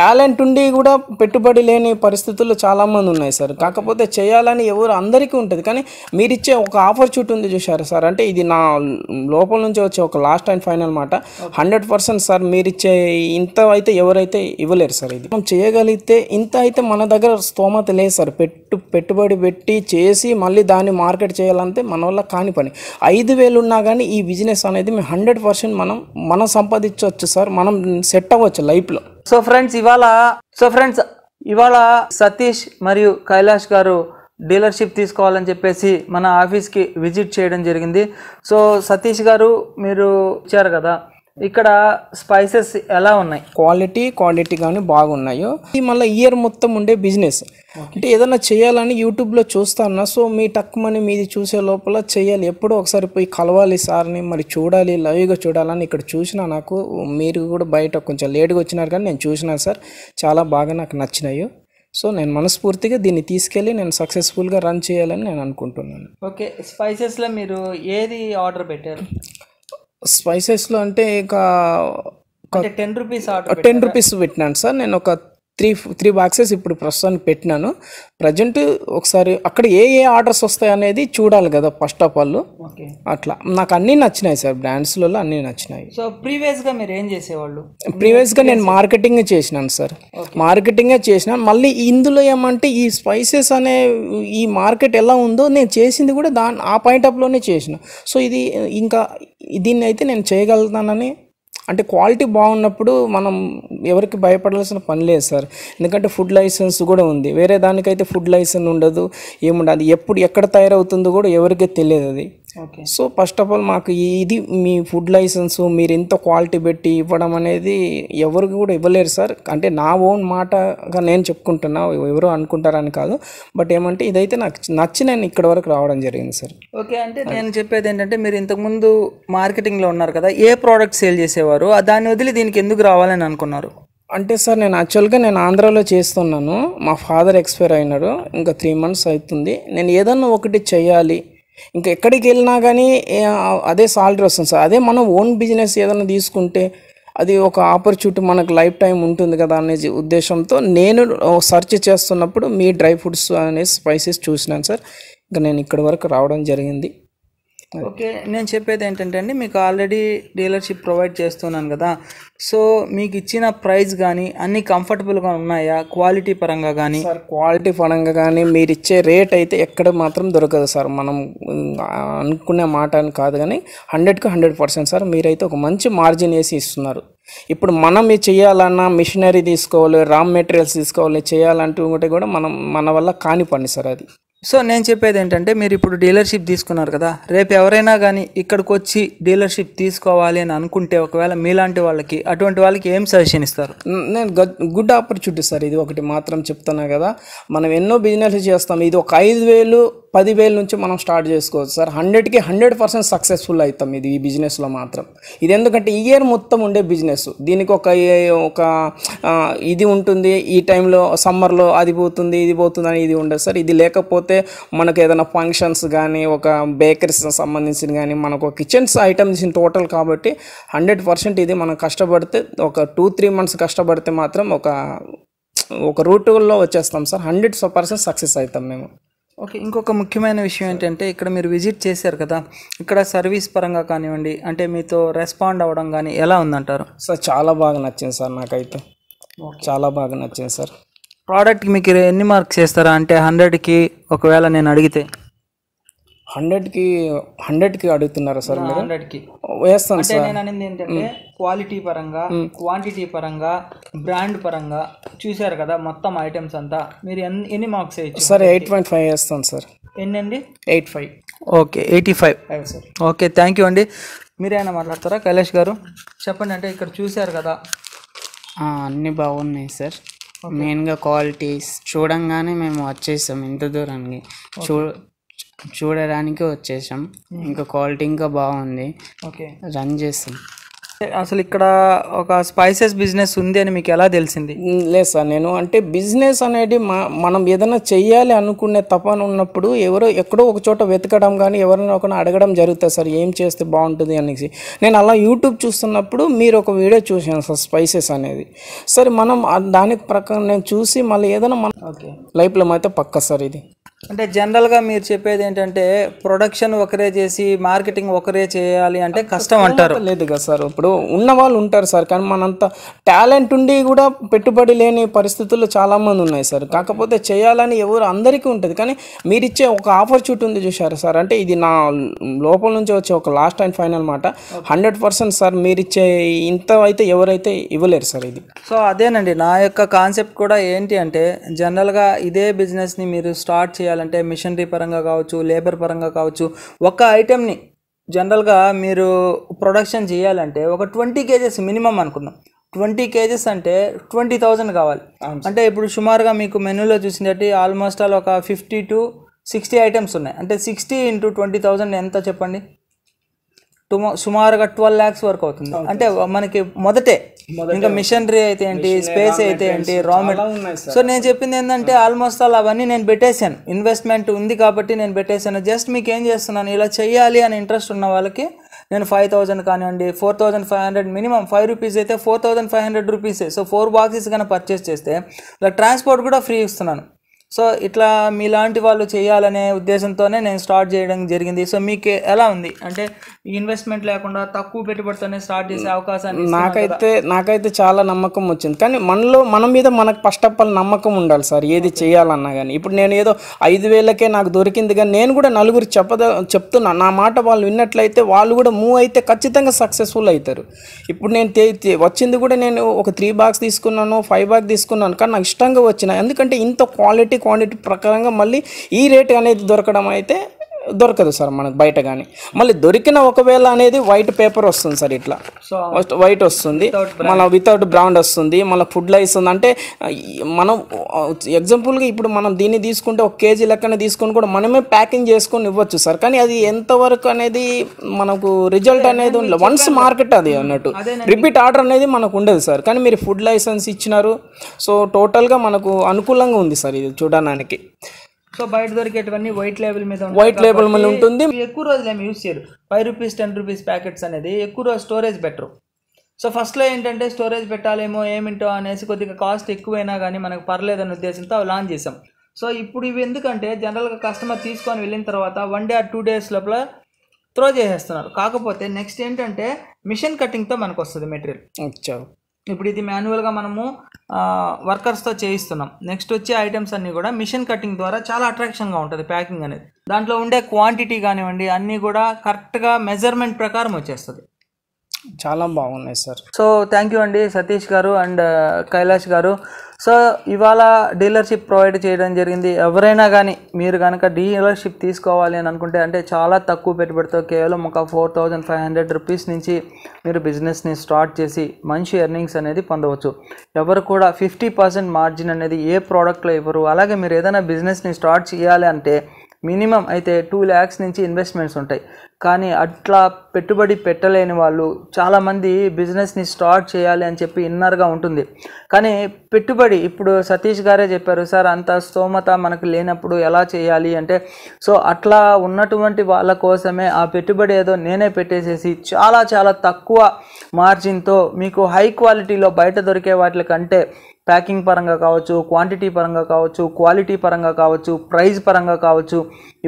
Talent ఉండి కూడా పెట్టుబడి లేని పరిస్థితుల్లో చాలామంది ఉన్నాయి సార్ కాకపోతే చేయాలని ఎవరు అందరికీ ఉంటుంది కానీ మీరు ఇచ్చే ఒక ఆపర్చునిటీ ఉంది చూసారు సార్ అంటే ఇది నా లోపల నుంచి వచ్చే ఒక లాస్ట్ అండ్ ఫైనల్ మాట హండ్రెడ్ పర్సెంట్ సార్ మీరు ఇచ్చే ఇంత అయితే ఎవరైతే ఇవ్వలేరు సార్ ఇది మనం చేయగలిగితే ఇంత అయితే మన దగ్గర స్తోమత లేదు సార్ పెట్టు పెట్టుబడి పెట్టి చేసి మళ్ళీ దాన్ని మార్కెట్ చేయాలంటే మన వల్ల కాని పని ఐదు వేలు ఉన్నా కానీ ఈ బిజినెస్ అనేది మేము హండ్రెడ్ పర్సెంట్ మనం మనం సంపాదించవచ్చు సార్ మనం సెట్ అవ్వచ్చు లైఫ్లో సో ఫ్రెండ్స్ ఇవాళ సో ఫ్రెండ్స్ ఇవాళ సతీష్ మరియు కైలాష్ గారు డీలర్షిప్ తీసుకోవాలని చెప్పేసి మన ఆఫీస్కి విజిట్ చేయడం జరిగింది సో సతీష్ గారు మీరు ఇచ్చారు కదా ఇక్కడ స్పైసెస్ ఎలా ఉన్నాయి క్వాలిటీ క్వాలిటీ కానీ బాగున్నాయో ఇది మళ్ళీ ఇయర్ మొత్తం ఉండే బిజినెస్ అంటే ఏదైనా చేయాలని యూట్యూబ్లో చూస్తానా సో మీ మనీ మీది చూసే లోపల చేయాలి ఎప్పుడో ఒకసారి పోయి కలవాలి సార్ని మరి చూడాలి లైవ్గా చూడాలని ఇక్కడ చూసిన నాకు మీరు కూడా బయట కొంచెం లేట్గా వచ్చినారు కానీ నేను చూసినా సార్ చాలా బాగా నాకు నచ్చినాయి సో నేను మనస్ఫూర్తిగా దీన్ని తీసుకెళ్ళి నేను సక్సెస్ఫుల్గా రన్ చేయాలని నేను అనుకుంటున్నాను ఓకే స్పైసెస్లో మీరు ఏది ఆర్డర్ పెట్టారు స్పైసెస్లో అంటే ఇక టెన్ రూపీస్ టెన్ రూపీస్ పెట్టినాను సార్ నేను ఒక త్రీ త్రీ బాక్సెస్ ఇప్పుడు ప్రస్తుతానికి పెట్టినాను ప్రజెంట్ ఒకసారి అక్కడ ఏ ఏ ఆర్డర్స్ వస్తాయి అనేది చూడాలి కదా ఫస్ట్ ఆఫ్ ఆల్ అట్లా నాకు అన్నీ నచ్చినాయి సార్ బ్రాండ్స్లలో అన్నీ నచ్చినాయి సో ప్రీవియస్గా మీరు ఏం చేసేవాళ్ళు ప్రీవియస్గా నేను మార్కెటింగ్ చేసినాను సార్ మార్కెటింగే చేసినాను మళ్ళీ ఇందులో ఏమంటే ఈ స్పైసెస్ అనే ఈ మార్కెట్ ఎలా ఉందో నేను చేసింది కూడా దాని ఆ పాయింట్ ఆఫ్లోనే చేసిన సో ఇది ఇంకా దీన్ని అయితే నేను చేయగలుగుతానని అంటే క్వాలిటీ బాగున్నప్పుడు మనం ఎవరికి భయపడాల్సిన పని లేదు సార్ ఎందుకంటే ఫుడ్ లైసెన్స్ కూడా ఉంది వేరే దానికైతే ఫుడ్ లైసెన్స్ ఉండదు ఏముండదు అది ఎప్పుడు ఎక్కడ తయారవుతుందో కూడా ఎవరికీ తెలియదు అది సో ఫస్ట్ ఆఫ్ ఆల్ మాకు ఇది మీ ఫుడ్ లైసెన్స్ మీరు ఎంత క్వాలిటీ పెట్టి ఇవ్వడం అనేది ఎవరికి కూడా ఇవ్వలేరు సార్ అంటే నా ఓన్ మాటగా నేను చెప్పుకుంటున్నా ఎవరు అనుకుంటారని కాదు బట్ ఏమంటే ఇదైతే నాకు నచ్చి నేను ఇక్కడ వరకు రావడం జరిగింది సార్ ఓకే అంటే నేను చెప్పేది ఏంటంటే మీరు ఇంతకుముందు మార్కెటింగ్లో ఉన్నారు కదా ఏ ప్రోడక్ట్ సేల్ చేసేవారు దాన్ని వదిలి దీనికి ఎందుకు రావాలని అనుకున్నారు అంటే సార్ నేను యాక్చువల్గా నేను ఆంధ్రాలో చేస్తున్నాను మా ఫాదర్ ఎక్స్పైర్ అయినాడు ఇంకా త్రీ మంత్స్ అవుతుంది నేను ఏదన్నా ఒకటి చేయాలి ఇంకా ఎక్కడికి వెళ్ళినా కానీ అదే సాలరీ వస్తుంది సార్ అదే మనం ఓన్ బిజినెస్ ఏదైనా తీసుకుంటే అది ఒక ఆపర్చునిటీ మనకు లైఫ్ టైం ఉంటుంది కదా అనే ఉద్దేశంతో నేను సెర్చ్ చేస్తున్నప్పుడు మీ డ్రై ఫ్రూట్స్ అనే స్పైసెస్ చూసినాను సార్ ఇంకా నేను ఇక్కడి వరకు రావడం జరిగింది ఓకే నేను చెప్పేది ఏంటంటే అండి మీకు ఆల్రెడీ డీలర్షిప్ ప్రొవైడ్ చేస్తున్నాను కదా సో మీకు ఇచ్చిన ప్రైస్ కానీ అన్ని కంఫర్టబుల్గా ఉన్నాయా క్వాలిటీ పరంగా కానీ సార్ క్వాలిటీ పరంగా కానీ మీరు ఇచ్చే రేట్ అయితే ఎక్కడ మాత్రం దొరకదు సార్ మనం అనుకునే మాట అని కాదు కానీ హండ్రెడ్కి హండ్రెడ్ పర్సెంట్ సార్ మీరైతే ఒక మంచి మార్జిన్ వేసి ఇస్తున్నారు ఇప్పుడు మనం చేయాలన్నా మిషనరీ తీసుకోవాలి రా మెటీరియల్స్ తీసుకోవాలి చేయాలంటూ ఉంటే కూడా మనం మన వల్ల కాని పని సార్ అది సో నేను చెప్పేది ఏంటంటే మీరు ఇప్పుడు డీలర్షిప్ తీసుకున్నారు కదా రేపు ఎవరైనా కానీ ఇక్కడికి వచ్చి డీలర్షిప్ తీసుకోవాలి అని అనుకుంటే ఒకవేళ మీలాంటి వాళ్ళకి అటువంటి వాళ్ళకి ఏం సజెషన్ ఇస్తారు నేను గుడ్ ఆపర్చునిటీ సార్ ఇది ఒకటి మాత్రం చెప్తున్నా కదా మనం ఎన్నో బిజినెస్ చేస్తాం ఇది ఒక ఐదు వేలు పదివేల నుంచి మనం స్టార్ట్ చేసుకోవచ్చు సార్ హండ్రెడ్కి హండ్రెడ్ పర్సెంట్ సక్సెస్ఫుల్ అవుతాం ఇది ఈ బిజినెస్లో మాత్రం ఇది ఎందుకంటే ఇయర్ మొత్తం ఉండే బిజినెస్ దీనికి ఒక ఒక ఇది ఉంటుంది ఈ టైంలో సమ్మర్లో అది పోతుంది ఇది పోతుంది అని ఇది ఉండదు సార్ ఇది లేకపోతే లేకపోతే మనకు ఏదైనా ఫంక్షన్స్ కానీ ఒక బేకరీస్ సంబంధించిన కానీ మనకు కిచెన్స్ ఐటమ్స్ ఇన్ టోటల్ కాబట్టి హండ్రెడ్ పర్సెంట్ ఇది మనం కష్టపడితే ఒక టూ త్రీ మంత్స్ కష్టపడితే మాత్రం ఒక ఒక రూట్లో వచ్చేస్తాం సార్ హండ్రెడ్ పర్సెంట్ సక్సెస్ అవుతాం మేము ఓకే ఇంకొక ముఖ్యమైన విషయం ఏంటంటే ఇక్కడ మీరు విజిట్ చేశారు కదా ఇక్కడ సర్వీస్ పరంగా కానివ్వండి అంటే మీతో రెస్పాండ్ అవ్వడం కానీ ఎలా ఉందంటారు సార్ చాలా బాగా నచ్చింది సార్ నాకైతే చాలా బాగా నచ్చింది సార్ ప్రోడక్ట్కి మీకు ఎన్ని మార్క్స్ చేస్తారా అంటే హండ్రెడ్కి ఒకవేళ నేను అడిగితే హండ్రెడ్కి హండ్రెడ్కి అడుగుతున్నారా సార్ హండ్రెడ్కి వేస్తాను సార్ నేను అనేది ఏంటంటే క్వాలిటీ పరంగా క్వాంటిటీ పరంగా బ్రాండ్ పరంగా చూశారు కదా మొత్తం ఐటమ్స్ అంతా మీరు ఎన్ని ఎన్ని మార్క్స్ వేయచ్చు సార్ ఎయిట్ పాయింట్ ఫైవ్ వేస్తాను సార్ ఎన్ని అండి eight five okay eighty five sir okay thank you అండి మీరేమైనా మాట్లాడతారా కైలాష్ గారు చెప్పండి అంటే ఇక్కడ చూశారు కదా అన్నీ బాగున్నాయి సార్ మెయిన్గా క్వాలిటీస్ చూడంగానే మేము వచ్చేసాం ఇంత దూరానికి చూ చూడడానికి వచ్చేసాం hmm. ఇంకా క్వాలిటీ ఇంకా బాగుంది రన్ చేస్తాం అసలు ఇక్కడ ఒక స్పైసెస్ బిజినెస్ ఉంది అని మీకు ఎలా తెలిసింది లేదు సార్ నేను అంటే బిజినెస్ అనేది మనం ఏదైనా చెయ్యాలి అనుకునే తపన ఉన్నప్పుడు ఎవరో ఎక్కడో ఒక చోట వెతకడం కానీ ఎవరైనా ఒకరిని అడగడం జరుగుతుంది సార్ ఏం చేస్తే బాగుంటుంది అనేసి నేను అలా యూట్యూబ్ చూస్తున్నప్పుడు మీరు ఒక వీడియో చూసాను సార్ స్పైసెస్ అనేది సరే మనం దానికి ప్రకారం నేను చూసి మళ్ళీ ఏదైనా మన లైఫ్లో అయితే పక్క సార్ ఇది అంటే జనరల్గా మీరు చెప్పేది ఏంటంటే ప్రొడక్షన్ ఒకరే చేసి మార్కెటింగ్ ఒకరే చేయాలి అంటే కష్టం అంటారు లేదు కదా సార్ ఇప్పుడు ఉన్న వాళ్ళు ఉంటారు సార్ కానీ మనంత టాలెంట్ ఉండి కూడా పెట్టుబడి లేని పరిస్థితుల్లో చాలామంది ఉన్నాయి సార్ కాకపోతే చేయాలని ఎవరు అందరికీ ఉంటుంది కానీ మీరు ఇచ్చే ఒక ఆపర్చునిటీ ఉంది చూసారు సార్ అంటే ఇది నా లోపల నుంచి వచ్చే ఒక లాస్ట్ అండ్ ఫైనల్ మాట హండ్రెడ్ పర్సెంట్ సార్ మీరు ఇచ్చే ఇంత అయితే ఎవరైతే ఇవ్వలేరు సార్ ఇది సో అదేనండి నా యొక్క కాన్సెప్ట్ కూడా ఏంటి అంటే జనరల్గా ఇదే బిజినెస్ని మీరు స్టార్ట్ చేయాలి చేయాలంటే మిషనరీ పరంగా కావచ్చు లేబర్ పరంగా కావచ్చు ఒక ఐటెంని జనరల్గా మీరు ప్రొడక్షన్ చేయాలంటే ఒక ట్వంటీ కేజెస్ మినిమం అనుకుందాం ట్వంటీ కేజెస్ అంటే ట్వంటీ థౌజండ్ కావాలి అంటే ఇప్పుడు సుమారుగా మీకు మెనూలో చూసినట్టు ఆల్మోస్ట్ ఆల్ ఒక ఫిఫ్టీ టు సిక్స్టీ ఐటమ్స్ ఉన్నాయి అంటే సిక్స్టీ ఇంటూ ట్వంటీ థౌజండ్ ఎంత చెప్పండి సుమారుగా ట్వెల్వ్ ల్యాక్స్ వరకు అవుతుంది అంటే మనకి మొదటే ఇంకా మిషనరీ అయితే ఏంటి స్పేస్ అయితే ఏంటి రా మెటీరియల్ సో నేను చెప్పింది ఏంటంటే ఆల్మోస్ట్ ఆల్ అవన్నీ నేను పెట్టేశాను ఇన్వెస్ట్మెంట్ ఉంది కాబట్టి నేను పెట్టేశాను జస్ట్ మీకు ఏం చేస్తున్నాను ఇలా చేయాలి అని ఇంట్రెస్ట్ ఉన్న వాళ్ళకి నేను ఫైవ్ థౌజండ్ కానివ్వండి four thousand five hundred minimum five rupees అయితే ఫోర్ థౌజండ్ ఫైవ్ హండ్రెడ్ రూపీసే సో ఫోర్ బాక్సెస్ కానీ పర్చేస్ చేస్తే ఇలా ట్రాన్స్పోర్ట్ కూడా ఫ్రీ ఇస్తున్నాను సో ఇట్లా మీలాంటి వాళ్ళు చేయాలనే ఉద్దేశంతోనే నేను స్టార్ట్ చేయడం జరిగింది సో మీకు ఎలా ఉంది అంటే ఇన్వెస్ట్మెంట్ లేకుండా తక్కువ పెట్టుబడితోనే స్టార్ట్ చేసే అవకాశాన్ని నాకైతే నాకైతే చాలా నమ్మకం వచ్చింది కానీ మనలో మన మీద మనకు ఫస్ట్ ఆఫ్ ఆల్ నమ్మకం ఉండాలి సార్ ఏది చేయాలన్నా కానీ ఇప్పుడు నేను ఏదో ఐదు వేలకే నాకు దొరికింది కానీ నేను కూడా నలుగురు చెప్పద చెప్తున్నా నా మాట వాళ్ళు విన్నట్లయితే వాళ్ళు కూడా మూవ్ అయితే ఖచ్చితంగా సక్సెస్ఫుల్ అవుతారు ఇప్పుడు నేను వచ్చింది కూడా నేను ఒక త్రీ బాక్స్ తీసుకున్నాను ఫైవ్ బాక్స్ తీసుకున్నాను కానీ నాకు ఇష్టంగా వచ్చిన ఎందుకంటే ఇంత క్వాలిటీ క్వాంటిటీ ప్రకారంగా మళ్ళీ ఈ రేట్ అనేది దొరకడం అయితే దొరకదు సార్ మనకు బయట కానీ మళ్ళీ దొరికిన ఒకవేళ అనేది వైట్ పేపర్ వస్తుంది సార్ ఇట్లా ఫస్ట్ వైట్ వస్తుంది మన వితౌట్ బ్రాండ్ వస్తుంది మళ్ళీ ఫుడ్ లైస్తుంది అంటే మనం ఎగ్జాంపుల్గా ఇప్పుడు మనం దీన్ని తీసుకుంటే ఒక కేజీ లెక్కన తీసుకొని కూడా మనమే ప్యాకింగ్ చేసుకొని ఇవ్వచ్చు సార్ కానీ అది ఎంతవరకు అనేది మనకు రిజల్ట్ అనేది ఉండదు వన్స్ మార్కెట్ అది అన్నట్టు రిపీట్ ఆర్డర్ అనేది మనకు ఉండదు సార్ కానీ మీరు ఫుడ్ లైసెన్స్ ఇచ్చినారు సో టోటల్గా మనకు అనుకూలంగా ఉంది సార్ ఇది చూడడానికి సో బయట దొరికేటివన్నీ వైట్ లేబుల్ మీద వైట్ లేబుల్ మీద ఉంటుంది ఎక్కువ రోజులు ఏమి యూస్ చేయరు five rupees ten rupees packets అనేది ఎక్కువ రోజు స్టోరేజ్ బెటర్ సో ఫస్ట్లో ఏంటంటే స్టోరేజ్ పెట్టాలేమో ఏమింటో అనేసి కొద్దిగా కాస్ట్ ఎక్కువైనా కానీ మనకు పర్లేదన్న ఉద్దేశంతో అవి లాంచ్ చేసాం సో ఇప్పుడు ఇవి ఎందుకంటే జనరల్గా కస్టమర్ తీసుకొని వెళ్ళిన తర్వాత one day or two days లోపల త్రో చేసేస్తున్నారు కాకపోతే నెక్స్ట్ ఏంటంటే మిషన్ కటింగ్తో మనకు వస్తుంది మెటీరియల్ ఇప్పుడు ఇది మాన్యువల్గా మనము వర్కర్స్తో చేయిస్తున్నాం నెక్స్ట్ వచ్చే ఐటమ్స్ అన్నీ కూడా మిషన్ కటింగ్ ద్వారా చాలా అట్రాక్షన్గా ఉంటుంది ప్యాకింగ్ అనేది దాంట్లో ఉండే క్వాంటిటీ కానివ్వండి అన్నీ కూడా కరెక్ట్గా మెజర్మెంట్ ప్రకారం వచ్చేస్తుంది చాలా బాగున్నాయి సార్ సో థ్యాంక్ యూ అండి సతీష్ గారు అండ్ uh, కైలాష్ గారు సో ఇవాళ డీలర్షిప్ ప్రొవైడ్ చేయడం జరిగింది ఎవరైనా కానీ మీరు కనుక డీలర్షిప్ తీసుకోవాలి అని అనుకుంటే అంటే చాలా తక్కువ పెట్టుబడితో కేవలం ఒక four thousand five hundred rupees నుంచి మీరు బిజినెస్ని స్టార్ట్ చేసి మంచి ఎర్నింగ్స్ అనేది పొందవచ్చు ఎవరు కూడా ఫిఫ్టీ పర్సెంట్ మార్జిన్ అనేది ఏ ప్రోడక్ట్లో ఇవ్వరు అలాగే మీరు ఏదైనా బిజినెస్ని స్టార్ట్ చేయాలి అంటే మినిమం అయితే టూ ల్యాక్స్ నుంచి ఇన్వెస్ట్మెంట్స్ ఉంటాయి కానీ అట్లా పెట్టుబడి పెట్టలేని వాళ్ళు చాలామంది బిజినెస్ని స్టార్ట్ చేయాలి అని చెప్పి ఇన్నర్గా ఉంటుంది కానీ పెట్టుబడి ఇప్పుడు సతీష్ గారే చెప్పారు సార్ అంత స్తోమత మనకు లేనప్పుడు ఎలా చేయాలి అంటే సో అట్లా ఉన్నటువంటి వాళ్ళ కోసమే ఆ పెట్టుబడి ఏదో నేనే పెట్టేసేసి చాలా చాలా తక్కువ మార్జిన్తో మీకు హై క్వాలిటీలో బయట దొరికే వాటి కంటే ప్యాకింగ్ పరంగా కావచ్చు క్వాంటిటీ పరంగా కావచ్చు క్వాలిటీ పరంగా కావచ్చు ప్రైస్ పరంగా కావచ్చు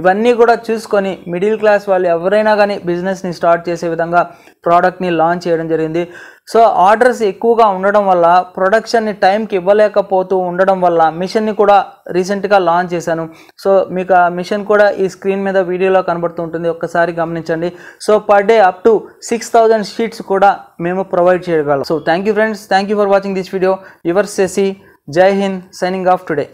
ఇవన్నీ కూడా చూసుకొని మిడిల్ క్లాస్ వాళ్ళు ఎవరైనా కానీ బిజినెస్ని స్టార్ట్ చేసే విధంగా ప్రోడక్ట్ని లాంచ్ చేయడం జరిగింది సో ఆర్డర్స్ ఎక్కువగా ఉండడం వల్ల ప్రొడక్షన్ని టైంకి ఇవ్వలేకపోతూ ఉండడం వల్ల మిషన్ని కూడా రీసెంట్గా లాంచ్ చేశాను సో మీకు ఆ మిషన్ కూడా ఈ స్క్రీన్ మీద వీడియోలో కనబడుతుంటుంది ఒక్కసారి గమనించండి so per day up to six thousand sheets కూడా మేము ప్రొవైడ్ చేయగలం so thank you friends thank you for watching this video యువర్స్ చేసి Jai Hind signing off today